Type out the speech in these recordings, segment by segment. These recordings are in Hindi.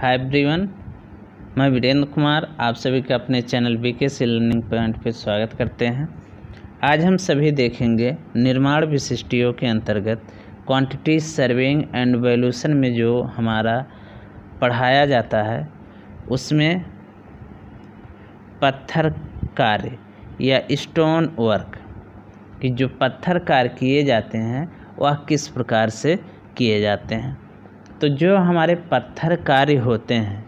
हाय ब्रीवन मैं वीरेंद्र कुमार आप सभी का अपने चैनल बी के सी लर्निंग पॉइंट पर स्वागत करते हैं आज हम सभी देखेंगे निर्माण विशिष्टियों के अंतर्गत क्वांटिटी सर्विंग एंड वैल्यूशन में जो हमारा पढ़ाया जाता है उसमें पत्थर कार्य या स्टोन वर्क कि जो पत्थर कार्य किए जाते हैं वह किस प्रकार से किए जाते हैं तो जो हमारे पत्थर कार्य होते हैं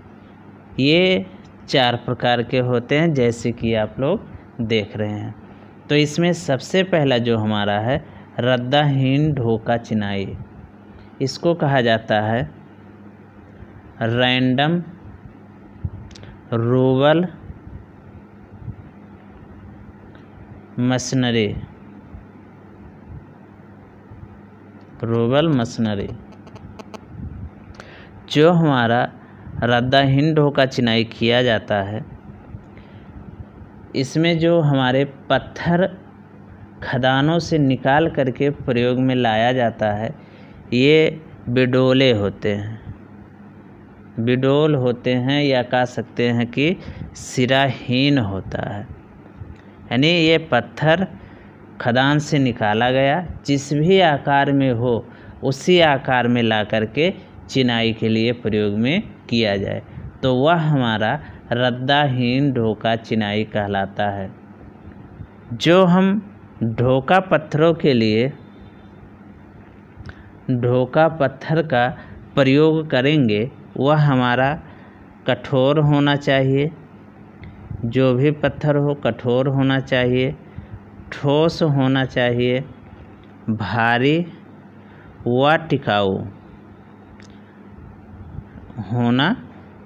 ये चार प्रकार के होते हैं जैसे कि आप लोग देख रहे हैं तो इसमें सबसे पहला जो हमारा है रद्दाहीन ढोका चिनाई इसको कहा जाता है random rubble masonry rubble masonry जो हमारा रद्दा हिंडो होकर चिनाई किया जाता है इसमें जो हमारे पत्थर खदानों से निकाल करके प्रयोग में लाया जाता है ये बिडोले होते हैं बिडोल होते हैं या कह सकते हैं कि सिराहीन होता है यानी ये पत्थर खदान से निकाला गया जिस भी आकार में हो उसी आकार में ला करके चिनाई के लिए प्रयोग में किया जाए तो वह हमारा रद्दाहीन ढोका चिनाई कहलाता है जो हम ढोका पत्थरों के लिए ढोका पत्थर का प्रयोग करेंगे वह हमारा कठोर होना चाहिए जो भी पत्थर हो कठोर होना चाहिए ठोस होना चाहिए भारी व टिकाऊ होना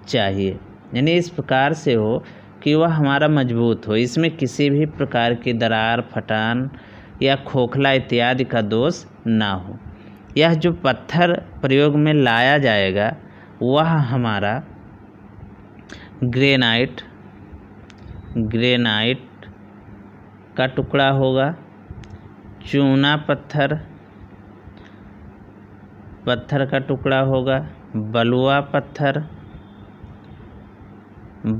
चाहिए यानी इस प्रकार से हो कि वह हमारा मजबूत हो इसमें किसी भी प्रकार की दरार फटान या खोखला इत्यादि का दोष ना हो यह जो पत्थर प्रयोग में लाया जाएगा वह हमारा ग्रेनाइट ग्रेनाइट का टुकड़ा होगा चूना पत्थर पत्थर का टुकड़ा होगा बलुआ पत्थर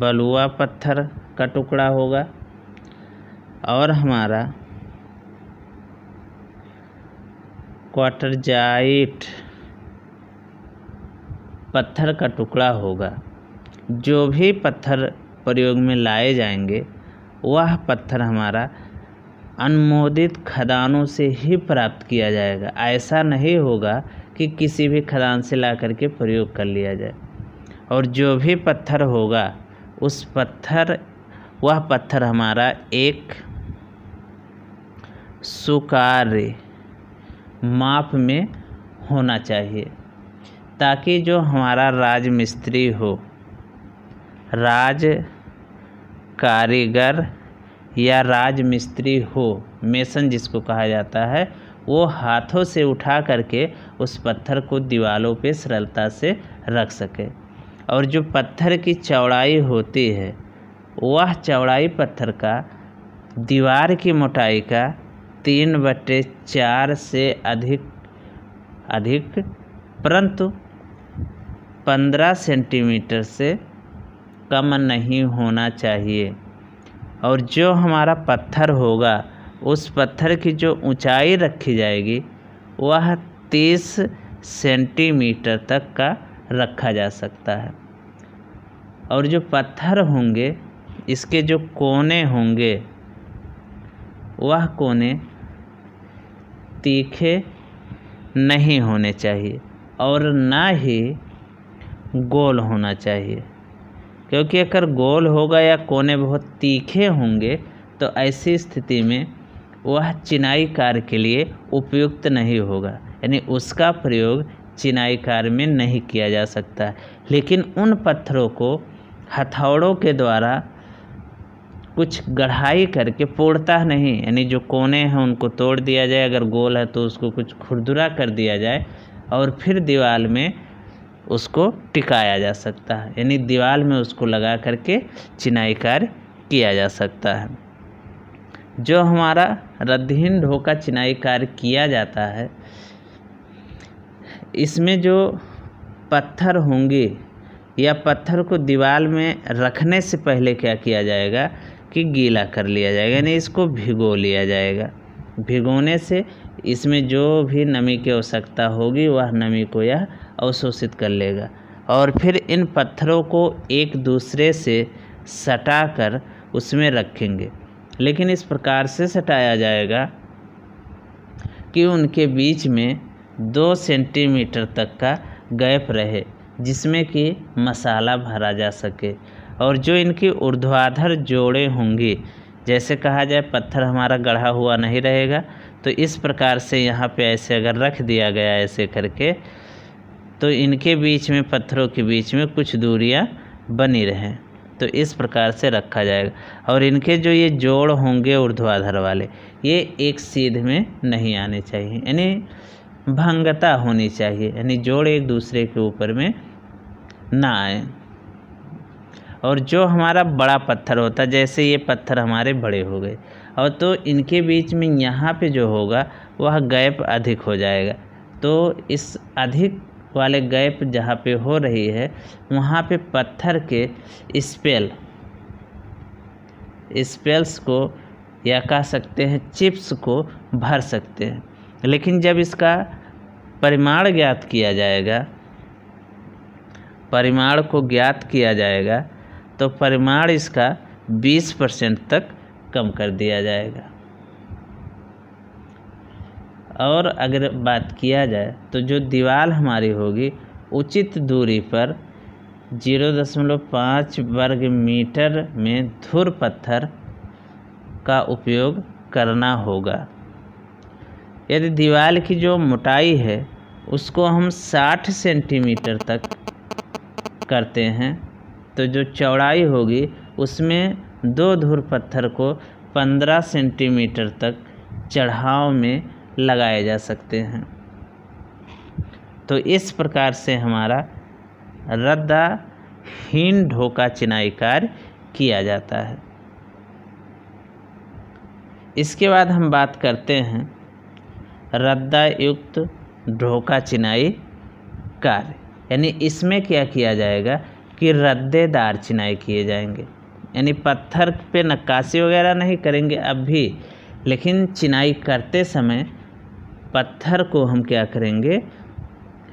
बलुआ पत्थर का टुकड़ा होगा और हमारा क्वाटरजाइट पत्थर का टुकड़ा होगा जो भी पत्थर प्रयोग में लाए जाएंगे वह पत्थर हमारा अनुमोदित खदानों से ही प्राप्त किया जाएगा ऐसा नहीं होगा कि किसी भी खदान से ला करके प्रयोग कर लिया जाए और जो भी पत्थर होगा उस पत्थर वह पत्थर हमारा एक सुकार्य माप में होना चाहिए ताकि जो हमारा राज मिस्त्री हो राज कारीगर या राज मिस्त्री हो मेसन जिसको कहा जाता है वो हाथों से उठा करके उस पत्थर को दीवारों पे सरलता से रख सके और जो पत्थर की चौड़ाई होती है वह चौड़ाई पत्थर का दीवार की मोटाई का तीन बटे चार से अधिक अधिक परंतु पंद्रह सेंटीमीटर से कम नहीं होना चाहिए और जो हमारा पत्थर होगा उस पत्थर की जो ऊंचाई रखी जाएगी वह तीस सेंटीमीटर तक का रखा जा सकता है और जो पत्थर होंगे इसके जो कोने होंगे वह कोने तीखे नहीं होने चाहिए और ना ही गोल होना चाहिए क्योंकि अगर गोल होगा या कोने बहुत तीखे होंगे तो ऐसी स्थिति में वह चिनाई कार्य के लिए उपयुक्त नहीं होगा यानी उसका प्रयोग चिनाई कार्य में नहीं किया जा सकता लेकिन उन पत्थरों को हथौड़ों के द्वारा कुछ गढ़ाई करके पोड़ता नहीं यानी जो कोने हैं उनको तोड़ दिया जाए अगर गोल है तो उसको कुछ खुरदुरा कर दिया जाए और फिर दीवार में उसको टिकाया जा सकता है यानी दीवार में उसको लगा करके चिनाई कार्य किया जा सकता है जो हमारा रद्दहीन ढोका चिनाई कार्य किया जाता है इसमें जो पत्थर होंगे या पत्थर को दीवार में रखने से पहले क्या किया जाएगा कि गीला कर लिया जाएगा यानी इसको भिगो लिया जाएगा भिगोने से इसमें जो भी नमी की आवश्यकता होगी वह नमी को यह अवशोषित कर लेगा और फिर इन पत्थरों को एक दूसरे से सटा कर उसमें रखेंगे लेकिन इस प्रकार से सटाया जाएगा कि उनके बीच में दो सेंटीमीटर तक का गैप रहे जिसमें कि मसाला भरा जा सके और जो इनकी ऊर्ध्वाधर जोड़े होंगी जैसे कहा जाए पत्थर हमारा गढ़ा हुआ नहीं रहेगा तो इस प्रकार से यहाँ पे ऐसे अगर रख दिया गया ऐसे करके तो इनके बीच में पत्थरों के बीच में कुछ दूरियाँ बनी रहें तो इस प्रकार से रखा जाएगा और इनके जो ये जोड़ होंगे ऊर्ध्वाधर वाले ये एक सीध में नहीं आने चाहिए यानी भंगता होनी चाहिए यानी जोड़ एक दूसरे के ऊपर में ना आए और जो हमारा बड़ा पत्थर होता जैसे ये पत्थर हमारे बड़े हो गए और तो इनके बीच में यहाँ पे जो होगा वह गैप अधिक हो जाएगा तो इस अधिक वाले गैप जहाँ पे हो रही है वहाँ पे पत्थर के स्पेल स्पेल्स को या कह सकते हैं चिप्स को भर सकते हैं लेकिन जब इसका परिमाण ज्ञात किया जाएगा परिमाण को ज्ञात किया जाएगा तो परिमाण इसका 20 परसेंट तक कम कर दिया जाएगा और अगर बात किया जाए तो जो दीवार हमारी होगी उचित दूरी पर जीरो दशमलव पाँच वर्ग मीटर में धुर पत्थर का उपयोग करना होगा यदि दीवार की जो मोटाई है उसको हम 60 सेंटीमीटर तक करते हैं तो जो चौड़ाई होगी उसमें दो धुर पत्थर को 15 सेंटीमीटर तक चढ़ाव में लगाए जा सकते हैं तो इस प्रकार से हमारा रद्दा हीन ढोका चिनाई कार्य किया जाता है इसके बाद हम बात करते हैं रद्दा युक्त ढोका चिनाई कार्य यानी इसमें क्या किया जाएगा कि रद्देदार चिनाई किए जाएंगे यानी पत्थर पे नक्काशी वगैरह नहीं करेंगे अब भी लेकिन चिनाई करते समय पत्थर को हम क्या करेंगे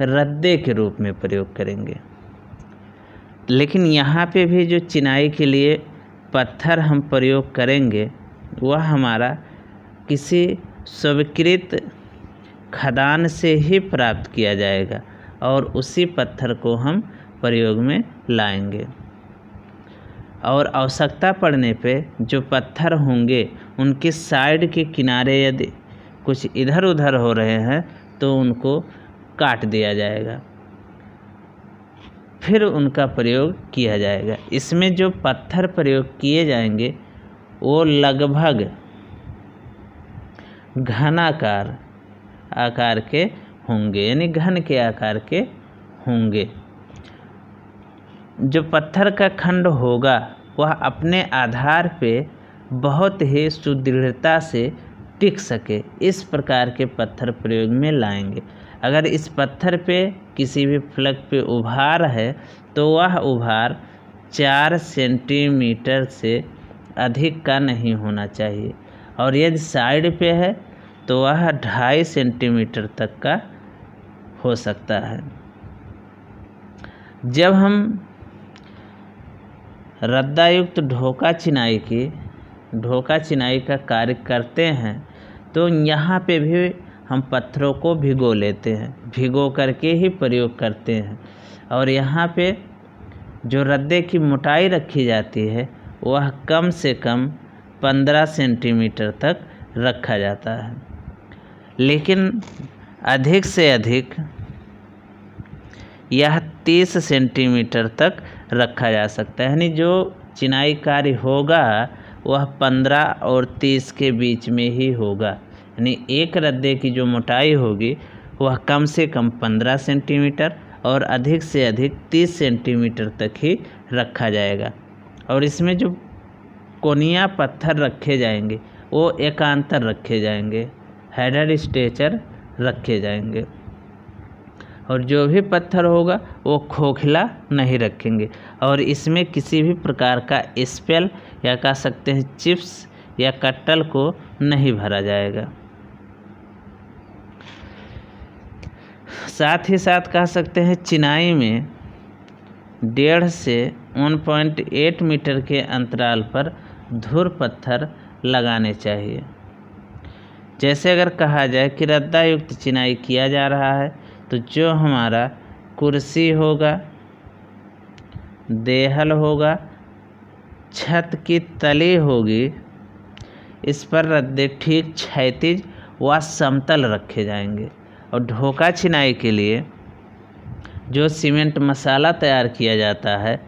रद्दे के रूप में प्रयोग करेंगे लेकिन यहाँ पे भी जो चिनाई के लिए पत्थर हम प्रयोग करेंगे वह हमारा किसी स्वीकृत खदान से ही प्राप्त किया जाएगा और उसी पत्थर को हम प्रयोग में लाएंगे और आवश्यकता पड़ने पे जो पत्थर होंगे उनके साइड के किनारे यदि कुछ इधर उधर हो रहे हैं तो उनको काट दिया जाएगा फिर उनका प्रयोग किया जाएगा इसमें जो पत्थर प्रयोग किए जाएंगे वो लगभग घनाकार आकार के होंगे यानी घन के आकार के होंगे जो पत्थर का खंड होगा वह अपने आधार पे बहुत ही सुदृढ़ता से टिक सके इस प्रकार के पत्थर प्रयोग में लाएंगे अगर इस पत्थर पे किसी भी फ्लग पे उभार है तो वह उभार चार सेंटीमीटर से अधिक का नहीं होना चाहिए और यदि साइड पे है तो वह ढाई सेंटीमीटर तक का हो सकता है जब हम रद्दायुक्त ढोका चिनाई की ढोका चिनाई का कार्य करते हैं तो यहाँ पे भी हम पत्थरों को भिगो लेते हैं भिगो करके ही प्रयोग करते हैं और यहाँ पे जो रद्दे की मोटाई रखी जाती है वह कम से कम पंद्रह सेंटीमीटर तक रखा जाता है लेकिन अधिक से अधिक यह तीस सेंटीमीटर तक रखा जा सकता है यानी जो चिनाई कार्य होगा वह पंद्रह और तीस के बीच में ही होगा यानी एक रद्दे की जो मोटाई होगी वह कम से कम पंद्रह सेंटीमीटर और अधिक से अधिक तीस सेंटीमीटर तक ही रखा जाएगा और इसमें जो कोनिया पत्थर रखे जाएंगे वो एकांतर रखे जाएंगे हेडर स्टेचर रखे जाएंगे और जो भी पत्थर होगा वो खोखला नहीं रखेंगे और इसमें किसी भी प्रकार का स्पेल या कह सकते हैं चिप्स या कट्टल को नहीं भरा जाएगा साथ ही साथ कह सकते हैं चिनाई में डेढ़ से 1.8 मीटर के अंतराल पर धुर पत्थर लगाने चाहिए जैसे अगर कहा जाए कि रद्दा युक्त चिनाई किया जा रहा है तो जो हमारा कुर्सी होगा देहल होगा छत की तली होगी इस पर रद्दे ठीक क्षैतिज व समतल रखे जाएंगे और ढोका छिनाई के लिए जो सीमेंट मसाला तैयार किया जाता है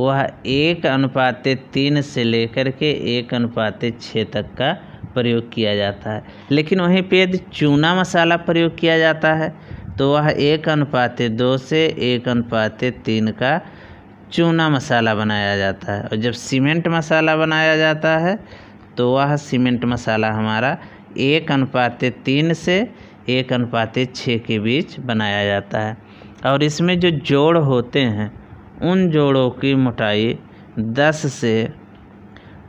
वह एक अनुपात तीन से लेकर के एक अनुपात छः तक का प्रयोग किया जाता है लेकिन वहीं पे यदि चूना मसाला प्रयोग किया जाता है तो वह एक अनुपात दो से एक अनुपात तीन का चूना मसाला बनाया जाता है और जब सीमेंट मसाला बनाया जाता है तो वह सीमेंट मसाला हमारा एक अनुपात तीन से एक अनुपात छः के बीच बनाया जाता है और इसमें जो जोड़ होते हैं उन जोड़ों की मोटाई दस से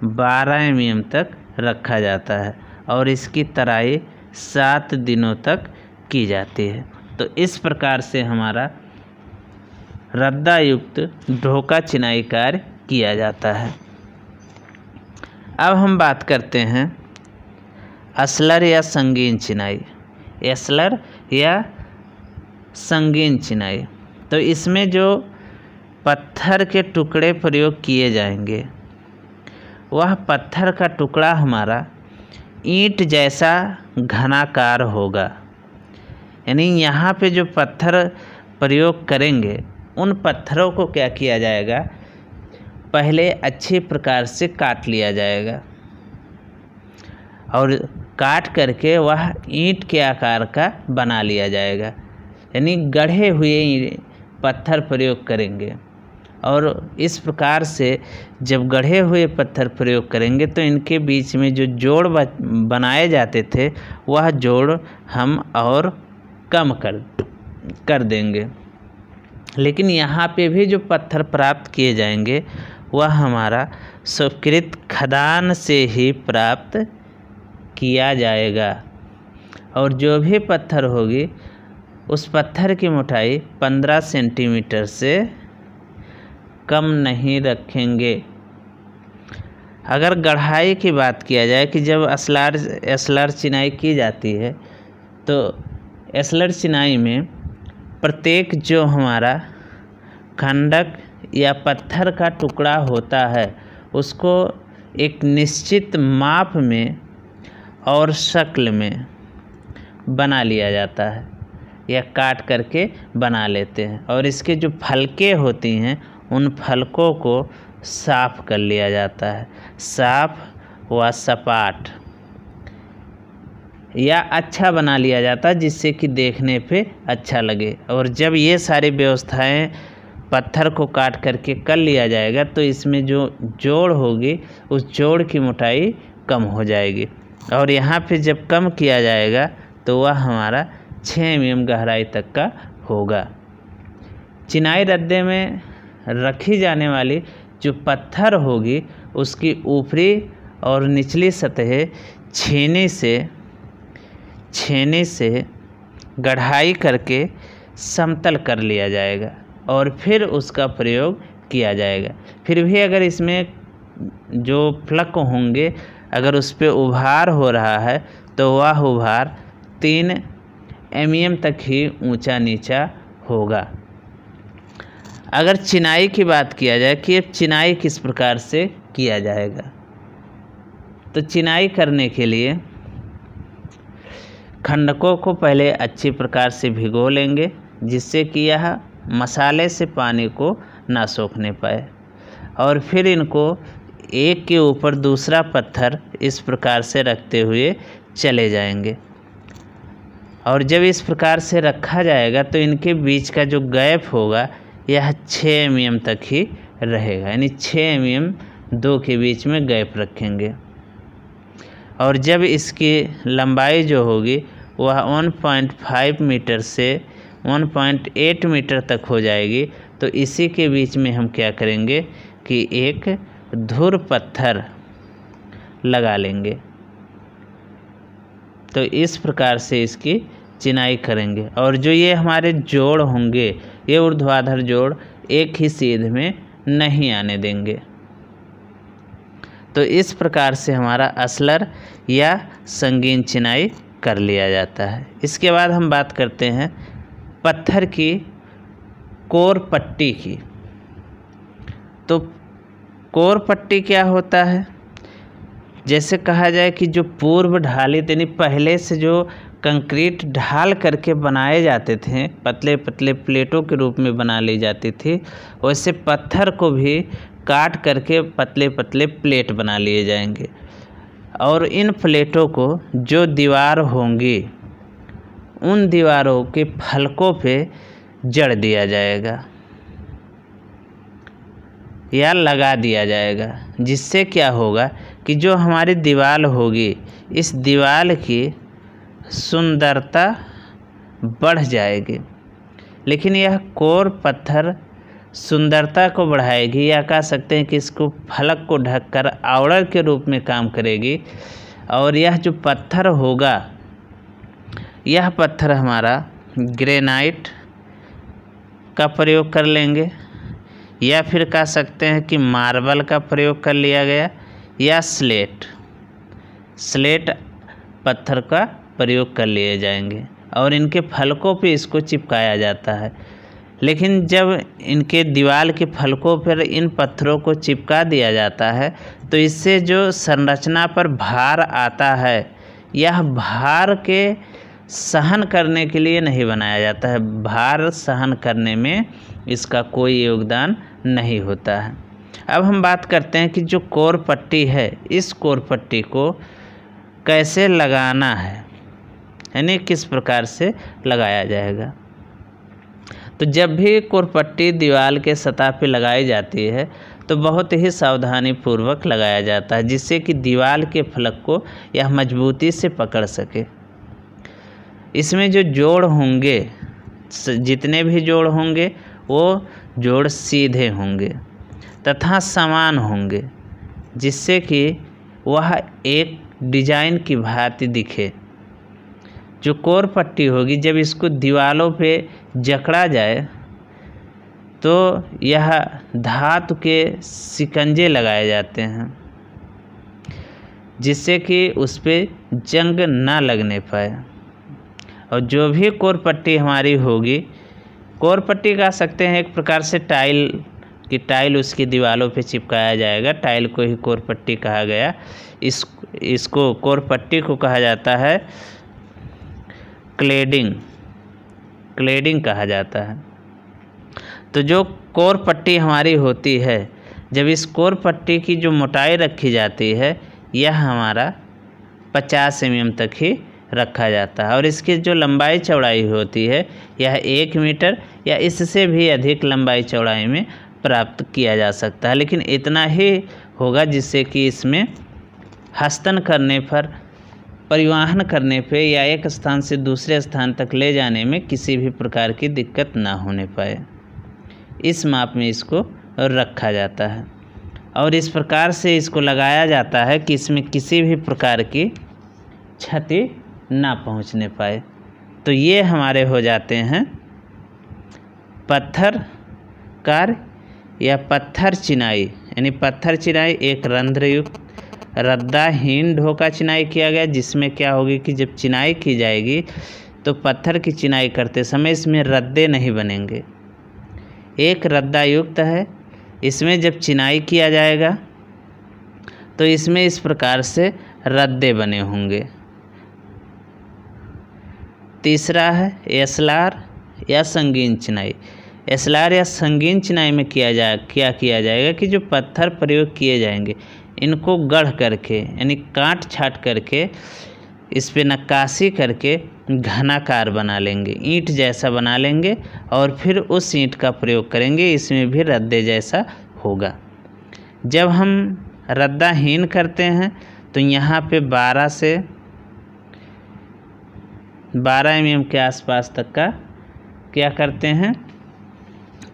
एम एम तक रखा जाता है और इसकी तराई सात दिनों तक की जाती है तो इस प्रकार से हमारा रद्दा युक्त ढोका चिनाई कार्य किया जाता है अब हम बात करते हैं असलर या संगीन चिनाई एसलर या संगीन चिनाई तो इसमें जो पत्थर के टुकड़े प्रयोग किए जाएंगे वह पत्थर का टुकड़ा हमारा ईंट जैसा घनाकार होगा यानी यहाँ पे जो पत्थर प्रयोग करेंगे उन पत्थरों को क्या किया जाएगा पहले अच्छे प्रकार से काट लिया जाएगा और काट करके वह ईंट के आकार का बना लिया जाएगा यानी गढ़े हुए पत्थर प्रयोग करेंगे और इस प्रकार से जब गढ़े हुए पत्थर प्रयोग करेंगे तो इनके बीच में जो जोड़ बनाए जाते थे वह जोड़ हम और कम कर कर देंगे लेकिन यहाँ पे भी जो पत्थर प्राप्त किए जाएंगे वह हमारा स्वीकृत खदान से ही प्राप्त किया जाएगा और जो भी पत्थर होगी उस पत्थर की मोटाई पंद्रह सेंटीमीटर से कम नहीं रखेंगे अगर गढ़ाई की बात किया जाए कि जब असलार असलार चिनाई की जाती है तो एसलर चिनाई में प्रत्येक जो हमारा खंडक या पत्थर का टुकड़ा होता है उसको एक निश्चित माप में और शक्ल में बना लिया जाता है या काट करके बना लेते हैं और इसके जो फलके होती हैं उन फलकों को साफ़ कर लिया जाता है साफ व सपाट या अच्छा बना लिया जाता जिससे कि देखने पे अच्छा लगे और जब ये सारी व्यवस्थाएं पत्थर को काट करके कर लिया जाएगा तो इसमें जो जोड़ होगी उस जोड़ की मोटाई कम हो जाएगी और यहाँ पे जब कम किया जाएगा तो वह हमारा छः एम गहराई तक का होगा चिनाई रद्दे में रखी जाने वाली जो पत्थर होगी उसकी ऊपरी और निचली सतह छीने से छेने से गढ़ाई करके समतल कर लिया जाएगा और फिर उसका प्रयोग किया जाएगा फिर भी अगर इसमें जो फ्लक होंगे अगर उस पर उभार हो रहा है तो वह उभार तीन एम तक ही ऊंचा नीचा होगा अगर चिनाई की बात किया जाए कि चिनाई किस प्रकार से किया जाएगा तो चिनाई करने के लिए खंडकों को पहले अच्छी प्रकार से भिगो लेंगे जिससे कि यह मसाले से पानी को ना सोखने पाए और फिर इनको एक के ऊपर दूसरा पत्थर इस प्रकार से रखते हुए चले जाएंगे और जब इस प्रकार से रखा जाएगा तो इनके बीच का जो गैप होगा यह छः एम तक ही रहेगा यानी छः एम दो के बीच में गैप रखेंगे और जब इसकी लंबाई जो होगी वह 1.5 मीटर से 1.8 मीटर तक हो जाएगी तो इसी के बीच में हम क्या करेंगे कि एक धुर पत्थर लगा लेंगे तो इस प्रकार से इसकी चिनाई करेंगे और जो ये हमारे जोड़ होंगे ये ऊर्ध्वाधर जोड़ एक ही सीध में नहीं आने देंगे तो इस प्रकार से हमारा असलर या संगीन चिनाई कर लिया जाता है इसके बाद हम बात करते हैं पत्थर की कोर पट्टी की तो कोर पट्टी क्या होता है जैसे कहा जाए कि जो पूर्व ढाली यानी पहले से जो कंक्रीट ढाल करके बनाए जाते थे पतले पतले प्लेटों के रूप में बना ली जाती थी वैसे पत्थर को भी काट करके पतले पतले प्लेट बना लिए जाएंगे और इन प्लेटों को जो दीवार होंगी उन दीवारों के फलकों पे जड़ दिया जाएगा या लगा दिया जाएगा जिससे क्या होगा कि जो हमारी दीवार होगी इस दीवार की सुंदरता बढ़ जाएगी लेकिन यह कोर पत्थर सुंदरता को बढ़ाएगी या कह सकते हैं कि इसको फलक को ढककर आवरण के रूप में काम करेगी और यह जो पत्थर होगा यह पत्थर हमारा ग्रेनाइट का प्रयोग कर लेंगे या फिर कह सकते हैं कि मार्बल का प्रयोग कर लिया गया या स्लेट स्लेट पत्थर का प्रयोग कर लिए जाएंगे और इनके फलकों पे इसको चिपकाया जाता है लेकिन जब इनके दीवार के फलकों पर इन पत्थरों को चिपका दिया जाता है तो इससे जो संरचना पर भार आता है यह भार के सहन करने के लिए नहीं बनाया जाता है भार सहन करने में इसका कोई योगदान नहीं होता है अब हम बात करते हैं कि जो कोर पट्टी है इस कोर पट्टी को कैसे लगाना है यानी किस प्रकार से लगाया जाएगा तो जब भी कुरपट्टी दीवार के सतह पर लगाई जाती है तो बहुत ही सावधानी पूर्वक लगाया जाता है जिससे कि दीवार के फलक को यह मजबूती से पकड़ सके इसमें जो जोड़ होंगे जितने भी जोड़ होंगे वो जोड़ सीधे होंगे तथा समान होंगे जिससे कि वह एक डिजाइन की भांति दिखे जो कोर पट्टी होगी जब इसको दीवारों पे जकड़ा जाए तो यह धातु के सिकंजे लगाए जाते हैं जिससे कि उस पर जंग ना लगने पाए और जो भी कोरपट्टी हमारी होगी कोरपट्टी कह सकते हैं एक प्रकार से टाइल कि टाइल उसकी दीवारों पे चिपकाया जाएगा टाइल को ही कोरपट्टी कहा गया इस इसको कोरपट्टी को कहा जाता है क्लेडिंग क्लेडिंग कहा जाता है तो जो कोर पट्टी हमारी होती है जब इस कोर पट्टी की जो मोटाई रखी जाती है यह हमारा 50 एम तक ही रखा जाता है और इसकी जो लंबाई चौड़ाई होती है यह एक मीटर या इससे भी अधिक लंबाई चौड़ाई में प्राप्त किया जा सकता है लेकिन इतना ही होगा जिससे कि इसमें हस्तन करने पर परिवहन करने पे या एक स्थान से दूसरे स्थान तक ले जाने में किसी भी प्रकार की दिक्कत ना होने पाए इस माप में इसको रखा जाता है और इस प्रकार से इसको लगाया जाता है कि इसमें किसी भी प्रकार की क्षति ना पहुंचने पाए तो ये हमारे हो जाते हैं पत्थर कार या पत्थर चिनाई यानी पत्थर चिनाई एक रंध्रयुक्त रद्दाहीन ढोका चिनाई किया गया जिसमें क्या होगी कि जब चिनाई की जाएगी तो पत्थर की चिनाई करते समय इसमें रद्दे नहीं बनेंगे एक रद्दा युक्त है इसमें जब चिनाई किया जाएगा तो इसमें इस प्रकार से रद्दे बने होंगे तीसरा है एसलार या संगीन चिनाई एसलार या संगीन चिनाई में किया जा क्या किया जाएगा कि जो पत्थर प्रयोग किए जाएंगे इनको गढ़ करके यानी काट छाट करके इस पर नक्काशी करके घनाकार बना लेंगे ईंट जैसा बना लेंगे और फिर उस ईंट का प्रयोग करेंगे इसमें भी रद्दे जैसा होगा जब हम रद्दाहीन करते हैं तो यहाँ पे 12 से 12 एम के आसपास तक का क्या करते हैं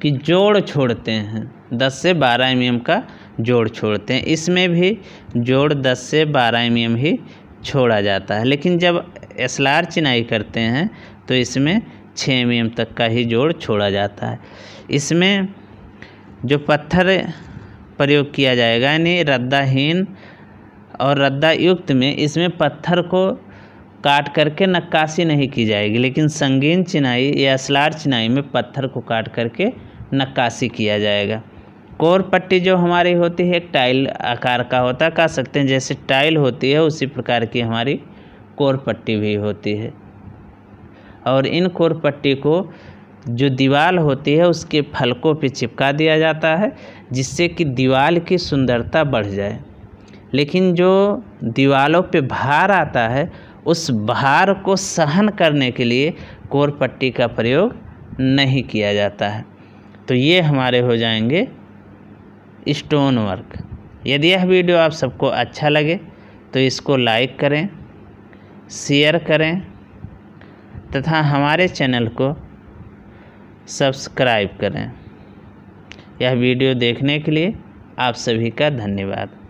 कि जोड़ छोड़ते हैं 10 से 12 एम का जोड़ छोड़ते हैं इसमें भी जोड़ दस से बारह एम ही छोड़ा जाता है लेकिन जब एसलार चिनाई करते हैं तो इसमें छः एम तक का ही जोड़ छोड़ा जाता है इसमें जो पत्थर प्रयोग किया जाएगा यानी रद्दाहीन और रद्दा युक्त में इसमें पत्थर को काट करके नक्काशी नहीं की जाएगी लेकिन संगीन चिनाई या असलार चिनाई में पत्थर को काट करके नक्काशी किया जाएगा कोर पट्टी जो हमारी होती है टाइल आकार का होता है कह सकते हैं जैसे टाइल होती है उसी प्रकार की हमारी कोर पट्टी भी होती है और इन कोर पट्टी को जो दीवार होती है उसके फलकों पर चिपका दिया जाता है जिससे कि दीवार की सुंदरता बढ़ जाए लेकिन जो दीवारों पे भार आता है उस भार को सहन करने के लिए कोर पट्टी का प्रयोग नहीं किया जाता है तो ये हमारे हो जाएंगे स्टोन वर्क यदि यह वीडियो आप सबको अच्छा लगे तो इसको लाइक करें शेयर करें तथा हमारे चैनल को सब्सक्राइब करें यह वीडियो देखने के लिए आप सभी का धन्यवाद